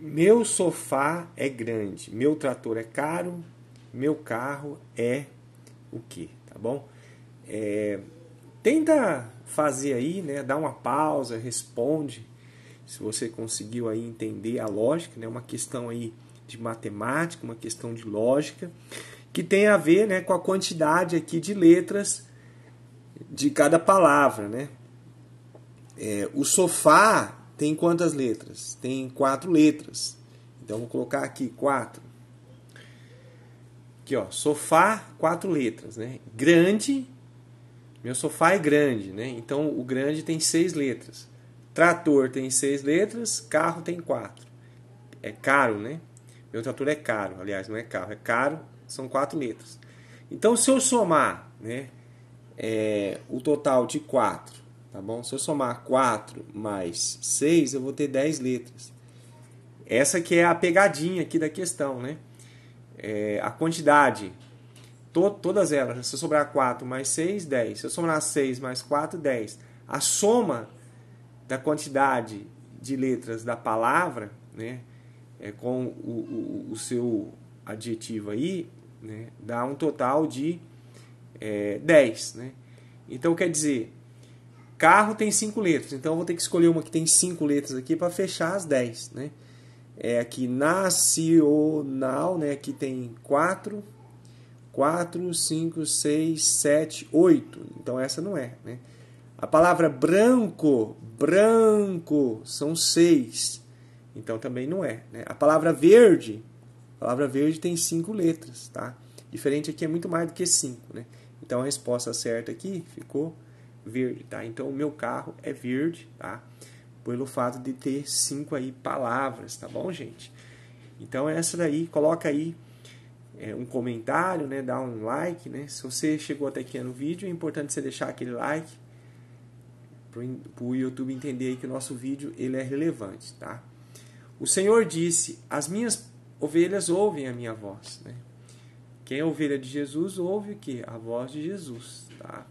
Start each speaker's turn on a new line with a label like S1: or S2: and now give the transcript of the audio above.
S1: Meu sofá é grande, meu trator é caro, meu carro é o que, tá bom? É, tenta fazer aí, né? Dá uma pausa, responde. Se você conseguiu aí entender a lógica, né? Uma questão aí de matemática, uma questão de lógica, que tem a ver, né, com a quantidade aqui de letras de cada palavra, né? É, o sofá tem quantas letras? Tem quatro letras. Então vou colocar aqui quatro. Aqui ó, sofá, quatro letras, né? Grande, meu sofá é grande, né? Então o grande tem seis letras. Trator tem seis letras, carro tem quatro. É caro, né? Meu trator é caro, aliás, não é carro, é caro, são quatro letras. Então se eu somar, né? É, o total de quatro tá bom? Se eu somar 4 mais 6, eu vou ter 10 letras. Essa que é a pegadinha aqui da questão, né? É a quantidade, to, todas elas, né? se eu sobrar 4 mais 6, 10. Se eu somar 6 mais 4, 10. A soma da quantidade de letras da palavra, né? É, com o, o, o seu adjetivo aí, né? Dá um total de é, 10, né? Então, quer dizer, Carro tem cinco letras, então eu vou ter que escolher uma que tem cinco letras aqui para fechar as 10, né? É aqui nacional, né? Aqui tem quatro, quatro, cinco, seis, sete, oito. Então essa não é, né? A palavra branco, branco, são seis. Então também não é. Né? A palavra verde, a palavra verde tem cinco letras, tá? Diferente aqui é muito mais do que cinco, né? Então a resposta certa aqui ficou verde, tá? Então o meu carro é verde, tá? Pelo fato de ter cinco aí palavras, tá bom, gente? Então essa daí, coloca aí é, um comentário, né? Dá um like, né? Se você chegou até aqui no vídeo, é importante você deixar aquele like para o YouTube entender que o nosso vídeo ele é relevante, tá? O Senhor disse: As minhas ovelhas ouvem a minha voz, né? Quem é ovelha de Jesus ouve o que? A voz de Jesus, tá?